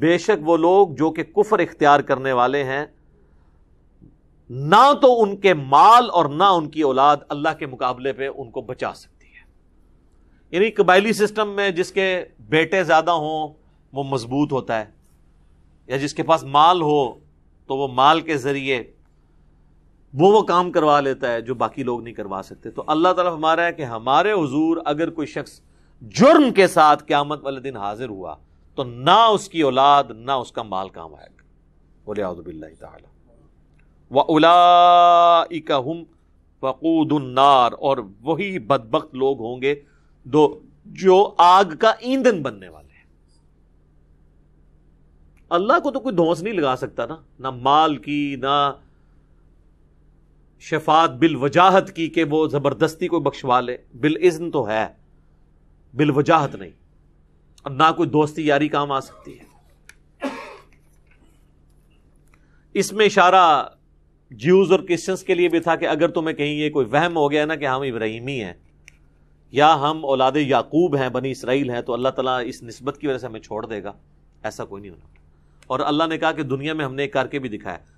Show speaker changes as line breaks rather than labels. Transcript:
बेशक वो लोग जो कि कुफर इख्तियार करने वाले हैं ना तो उनके माल और ना उनकी औलाद अल्लाह के मुकाबले पर उनको बचा सकती है यानी कबायली सिस्टम में जिसके बेटे ज़्यादा हों वो मजबूत होता है या जिसके पास माल हो तो वो माल के ज़रिए वो वो काम करवा लेता है जो बाकी लोग नहीं करवा सकते तो अल्लाह ताला हमारा है कि हमारे हुजूर अगर कोई शख्स जुर्म के साथ क्यामत वाले दिन हाजिर हुआ तो ना उसकी औलाद ना उसका माल काम आएगा बोलियाबिल्ला व उला हम वकूदनार और वही बदबक लोग होंगे दो जो आग का ईंधन बनने वाले हैं अल्लाह को तो कोई धोस नहीं लगा सकता ना ना माल की ना शफात बिल वजाहत की कि वो ज़बरदस्ती कोई बख्शवा ले बिल इज़्न तो है बिल वजाहत नहीं और ना कोई दोस्ती यारी काम आ सकती है इसमें इशारा ज्यूज और क्रिश्चियंस के लिए भी था कि अगर तुम्हें कहीं ये कोई वहम हो गया ना कि हम इब्राहिमी हैं या हम औलाद याकूब हैं बनी इसराइल हैं तो अल्लाह तला इस नस्बत की वजह से हमें छोड़ देगा ऐसा कोई नहीं होना और अल्लाह ने कहा कि दुनिया में हमने एक करके भी दिखाया